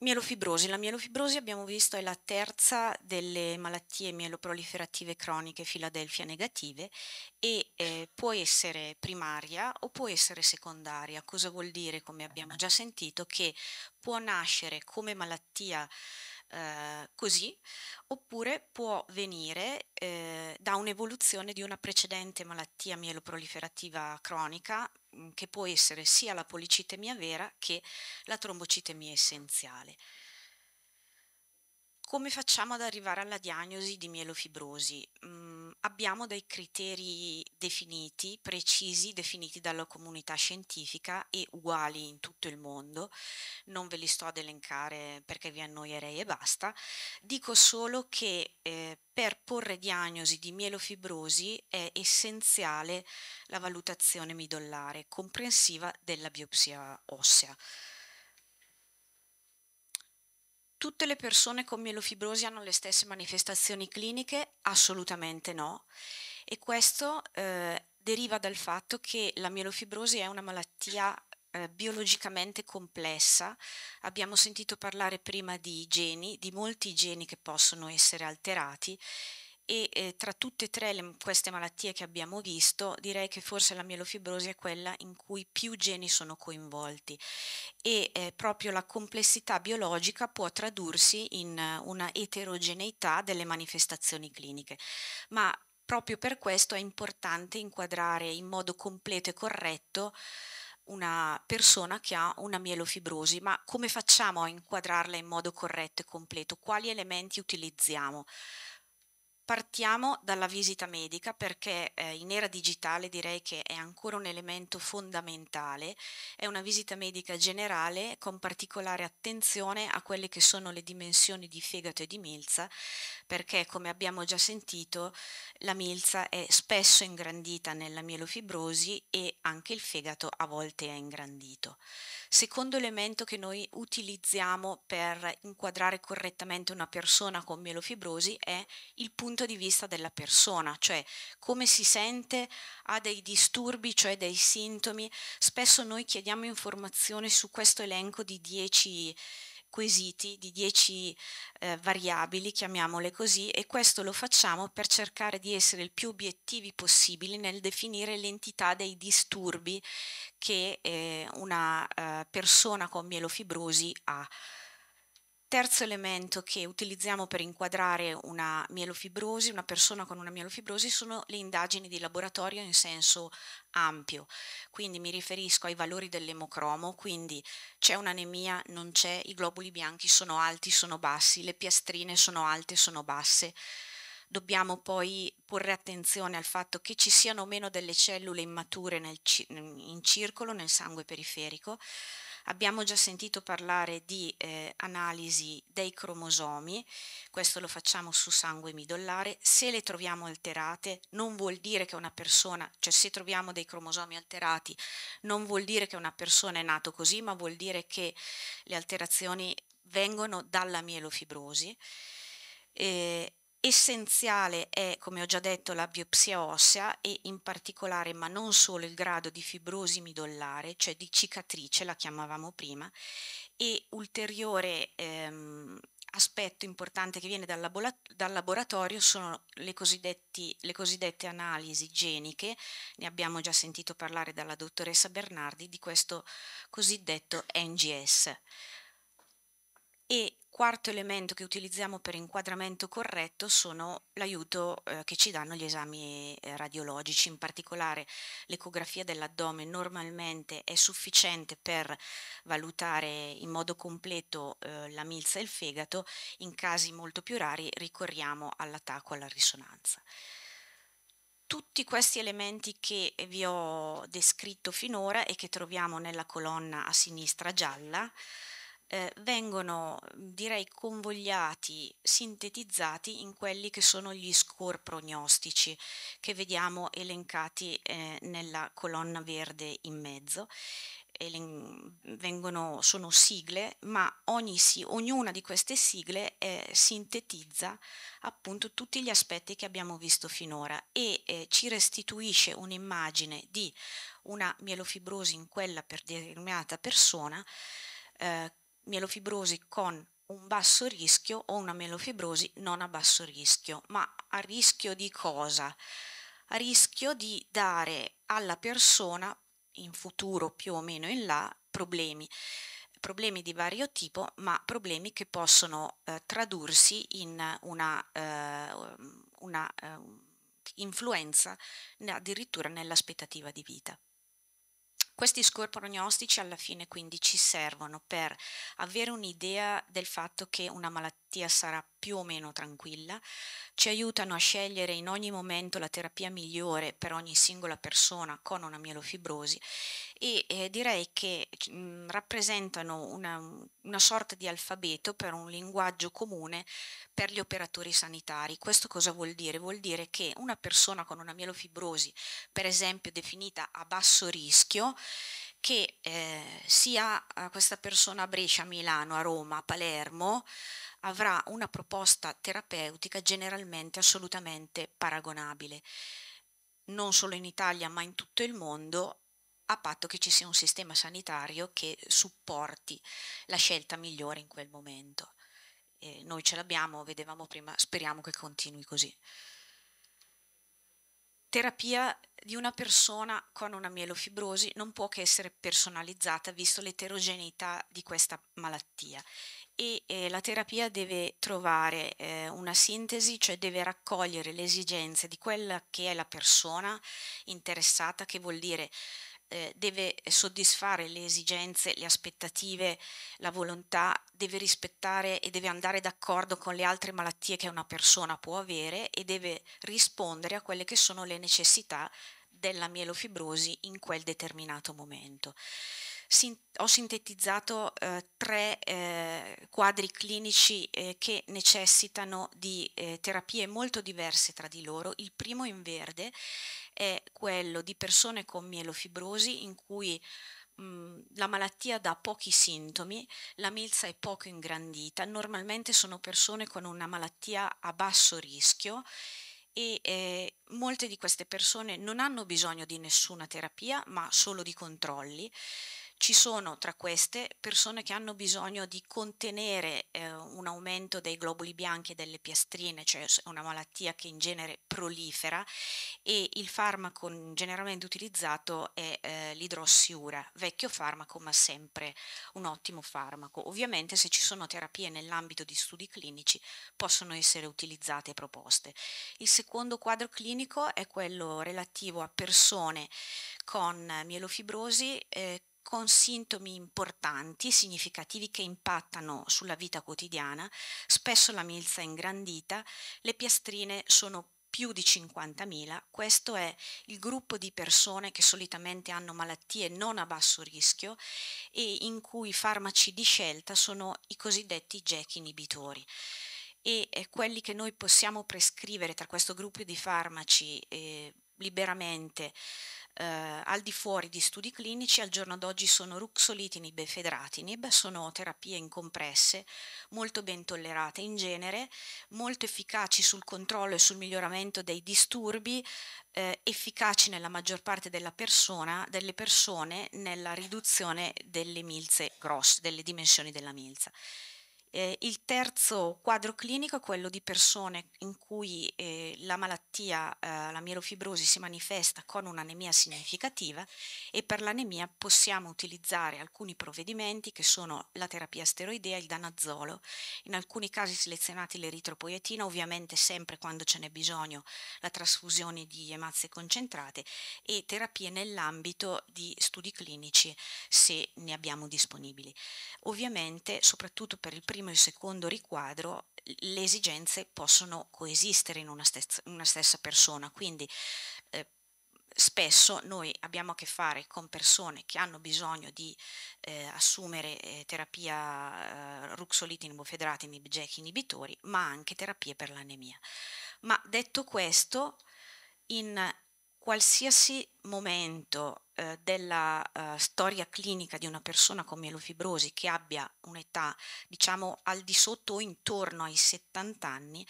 Mielofibrosi. La mielofibrosi abbiamo visto è la terza delle malattie mieloproliferative croniche Filadelfia negative e eh, può essere primaria o può essere secondaria. Cosa vuol dire, come abbiamo già sentito, che può nascere come malattia eh, così oppure può venire eh, da un'evoluzione di una precedente malattia mieloproliferativa cronica Mhmm, che può essere sia la policitemia vera che la trombocitemia essenziale. Come facciamo ad arrivare alla diagnosi di mielofibrosi? Mm, abbiamo dei criteri definiti, precisi, definiti dalla comunità scientifica e uguali in tutto il mondo. Non ve li sto ad elencare perché vi annoierei e basta. Dico solo che eh, per porre diagnosi di mielofibrosi è essenziale la valutazione midollare comprensiva della biopsia ossea. Tutte le persone con mielofibrosi hanno le stesse manifestazioni cliniche? Assolutamente no. E questo eh, deriva dal fatto che la mielofibrosi è una malattia eh, biologicamente complessa. Abbiamo sentito parlare prima di geni, di molti geni che possono essere alterati e eh, tra tutte e tre le, queste malattie che abbiamo visto direi che forse la mielofibrosi è quella in cui più geni sono coinvolti e eh, proprio la complessità biologica può tradursi in una eterogeneità delle manifestazioni cliniche. Ma proprio per questo è importante inquadrare in modo completo e corretto una persona che ha una mielofibrosi, ma come facciamo a inquadrarla in modo corretto e completo? Quali elementi utilizziamo? Partiamo dalla visita medica perché eh, in era digitale direi che è ancora un elemento fondamentale, è una visita medica generale con particolare attenzione a quelle che sono le dimensioni di fegato e di milza perché come abbiamo già sentito la milza è spesso ingrandita nella mielofibrosi e anche il fegato a volte è ingrandito. Secondo elemento che noi utilizziamo per inquadrare correttamente una persona con mielofibrosi è il punto punto di vista della persona, cioè come si sente, ha dei disturbi, cioè dei sintomi. Spesso noi chiediamo informazioni su questo elenco di 10 quesiti, di 10 eh, variabili, chiamiamole così, e questo lo facciamo per cercare di essere il più obiettivi possibili nel definire l'entità dei disturbi che eh, una eh, persona con mielofibrosi ha. Terzo elemento che utilizziamo per inquadrare una mielofibrosi, una persona con una mielofibrosi, sono le indagini di laboratorio in senso ampio. Quindi mi riferisco ai valori dell'emocromo, quindi c'è un'anemia, non c'è, i globuli bianchi sono alti, sono bassi, le piastrine sono alte, sono basse. Dobbiamo poi porre attenzione al fatto che ci siano meno delle cellule immature nel, in circolo nel sangue periferico Abbiamo già sentito parlare di eh, analisi dei cromosomi, questo lo facciamo su sangue midollare, se le troviamo alterate non vuol dire che una persona, cioè se troviamo dei cromosomi alterati non vuol dire che una persona è nata così, ma vuol dire che le alterazioni vengono dalla mielofibrosi. Eh, Essenziale è, come ho già detto, la biopsia ossea e in particolare, ma non solo, il grado di fibrosi midollare, cioè di cicatrice, la chiamavamo prima, e ulteriore ehm, aspetto importante che viene dal, labora- dal laboratorio sono le, le cosiddette analisi geniche, ne abbiamo già sentito parlare dalla dottoressa Bernardi, di questo cosiddetto NGS. E quarto elemento che utilizziamo per inquadramento corretto sono l'aiuto eh, che ci danno gli esami eh, radiologici, in particolare l'ecografia dell'addome normalmente è sufficiente per valutare in modo completo eh, la milza e il fegato, in casi molto più rari ricorriamo all'attacco alla risonanza tutti questi elementi che vi ho descritto finora e che troviamo nella colonna a sinistra gialla eh, vengono direi convogliati, sintetizzati in quelli che sono gli score prognostici che vediamo elencati eh, nella colonna verde in mezzo. Vengono, sono sigle, ma ogni, ognuna di queste sigle eh, sintetizza appunto tutti gli aspetti che abbiamo visto finora e eh, ci restituisce un'immagine di una mielofibrosi in quella per determinata persona eh, mielofibrosi con un basso rischio o una mielofibrosi non a basso rischio, ma a rischio di cosa? A rischio di dare alla persona in futuro più o meno in là problemi, problemi di vario tipo, ma problemi che possono eh, tradursi in una, eh, una eh, influenza addirittura nell'aspettativa di vita. Questi score prognostici alla fine quindi ci servono per avere un'idea del fatto che una malattia sarà più o meno tranquilla, ci aiutano a scegliere in ogni momento la terapia migliore per ogni singola persona con una mielofibrosi e eh, direi che mh, rappresentano una, una sorta di alfabeto per un linguaggio comune per gli operatori sanitari. Questo cosa vuol dire? Vuol dire che una persona con una mielofibrosi, per esempio definita a basso rischio, che eh, sia eh, questa persona a Brescia, a Milano, a Roma, a Palermo, avrà una proposta terapeutica generalmente assolutamente paragonabile, non solo in Italia ma in tutto il mondo, a patto che ci sia un sistema sanitario che supporti la scelta migliore in quel momento. Eh, noi ce l'abbiamo, vedevamo prima, speriamo che continui così terapia di una persona con una mielofibrosi non può che essere personalizzata visto l'eterogeneità di questa malattia e eh, la terapia deve trovare eh, una sintesi, cioè deve raccogliere le esigenze di quella che è la persona interessata, che vuol dire eh, deve soddisfare le esigenze, le aspettative, la volontà, deve rispettare e deve andare d'accordo con le altre malattie che una persona può avere e deve rispondere a quelle che sono le necessità della mielofibrosi in quel determinato momento. Sin- ho sintetizzato eh, tre eh, quadri clinici eh, che necessitano di eh, terapie molto diverse tra di loro. Il primo in verde è quello di persone con mielofibrosi in cui mhmm, la malattia dà pochi sintomi, la milza è poco ingrandita, normalmente sono persone con una malattia a basso rischio e eh, molte di queste persone non hanno bisogno di nessuna terapia ma solo di controlli ci sono tra queste persone che hanno bisogno di contenere eh, un aumento dei globuli bianchi e delle piastrine, cioè una malattia che in genere prolifera e il farmaco generalmente utilizzato è eh, l'idrossiura, vecchio farmaco ma sempre un ottimo farmaco. Ovviamente se ci sono terapie nell'ambito di studi clinici possono essere utilizzate e proposte. Il secondo quadro clinico è quello relativo a persone con mielofibrosi eh, con sintomi importanti, significativi che impattano sulla vita quotidiana, spesso la milza è ingrandita, le piastrine sono più di 50.000, questo è il gruppo di persone che solitamente hanno malattie non a basso rischio e in cui i farmaci di scelta sono i cosiddetti jack inibitori e eh, quelli che noi possiamo prescrivere tra questo gruppo di farmaci eh, liberamente eh, al di fuori di studi clinici al giorno d'oggi sono ruxolitinib e fedratinib, sono terapie incompresse, molto ben tollerate in genere, molto efficaci sul controllo e sul miglioramento dei disturbi, eh, efficaci nella maggior parte persona, delle persone nella riduzione delle milze grosse, delle dimensioni della milza. Eh, il terzo quadro clinico è quello di persone in cui eh, la malattia, eh, la mielofibrosi, si manifesta con un'anemia significativa e per l'anemia possiamo utilizzare alcuni provvedimenti che sono la terapia steroidea, il danazolo, in alcuni casi selezionati l'eritropoietina, ovviamente sempre quando ce n'è bisogno la trasfusione di emazze concentrate e terapie nell'ambito di studi clinici se ne abbiamo disponibili. Ovviamente, soprattutto per il primo primo e il secondo riquadro le esigenze possono coesistere in una stessa, una stessa persona, quindi eh, spesso noi abbiamo a che fare con persone che hanno bisogno di eh, assumere eh, terapia eh, ruxolitin, bofedratin, BJEC inibitori, ma anche terapie per l'anemia. Ma detto questo, in qualsiasi momento eh, della eh, storia clinica di una persona con mielofibrosi che abbia un'età diciamo al di sotto o intorno ai 70 anni,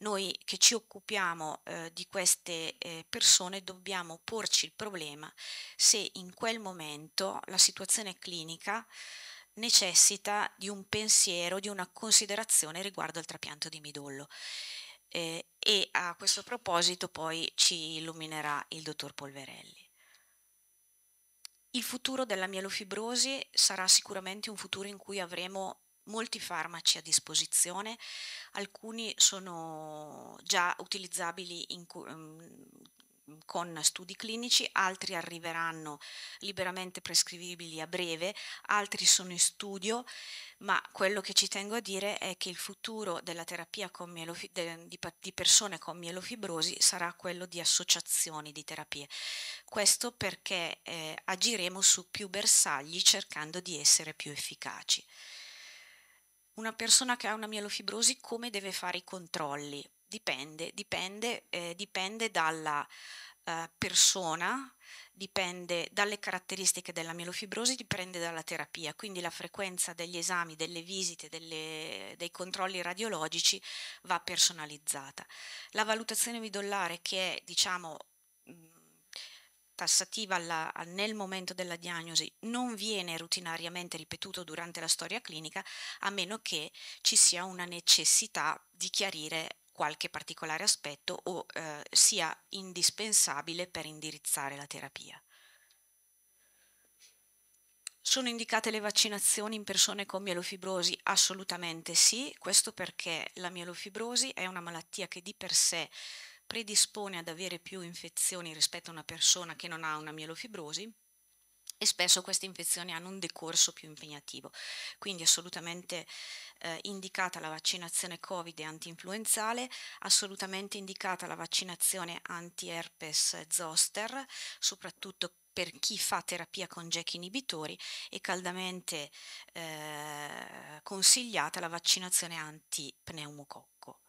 noi che ci occupiamo eh, di queste eh, persone dobbiamo porci il problema se in quel momento la situazione clinica necessita di un pensiero, di una considerazione riguardo al trapianto di midollo eh, e a questo proposito poi ci illuminerà il dottor Polverelli. Il futuro della mielofibrosi sarà sicuramente un futuro in cui avremo molti farmaci a disposizione, alcuni sono già utilizzabili in, mm, con studi clinici, altri arriveranno liberamente prescrivibili a breve, altri sono in studio, ma quello che ci tengo a dire è che il futuro della terapia mielofi- de, di, di, persone con mielofibrosi sarà quello di associazioni di terapie. Questo perché eh, agiremo su più bersagli cercando di essere più efficaci. Una persona che ha una mielofibrosi come deve fare i controlli? Dipende, dipende, eh, dipende dalla eh, persona, dipende dalle caratteristiche della mielofibrosi, dipende dalla terapia, quindi la frequenza degli esami, delle visite, delle, dei controlli radiologici va personalizzata. La valutazione midollare che è, diciamo, mm, tassativa alla, nel momento della diagnosi non viene rutinariamente ripetuto durante la storia clinica a meno che ci sia una necessità di chiarire qualche particolare aspetto o eh, sia indispensabile per indirizzare la terapia. Sono indicate le vaccinazioni in persone con mielofibrosi? Assolutamente sì, questo perché la mielofibrosi è una malattia che di per sé predispone ad avere più infezioni rispetto a una persona che non ha una mielofibrosi e spesso queste infezioni hanno un decorso più impegnativo. Quindi assolutamente eh, indicata la vaccinazione Covid e antinfluenzale, assolutamente indicata la vaccinazione anti-herpes zoster, soprattutto per chi fa terapia con jack inibitori e caldamente eh, consigliata la vaccinazione anti-pneumococco.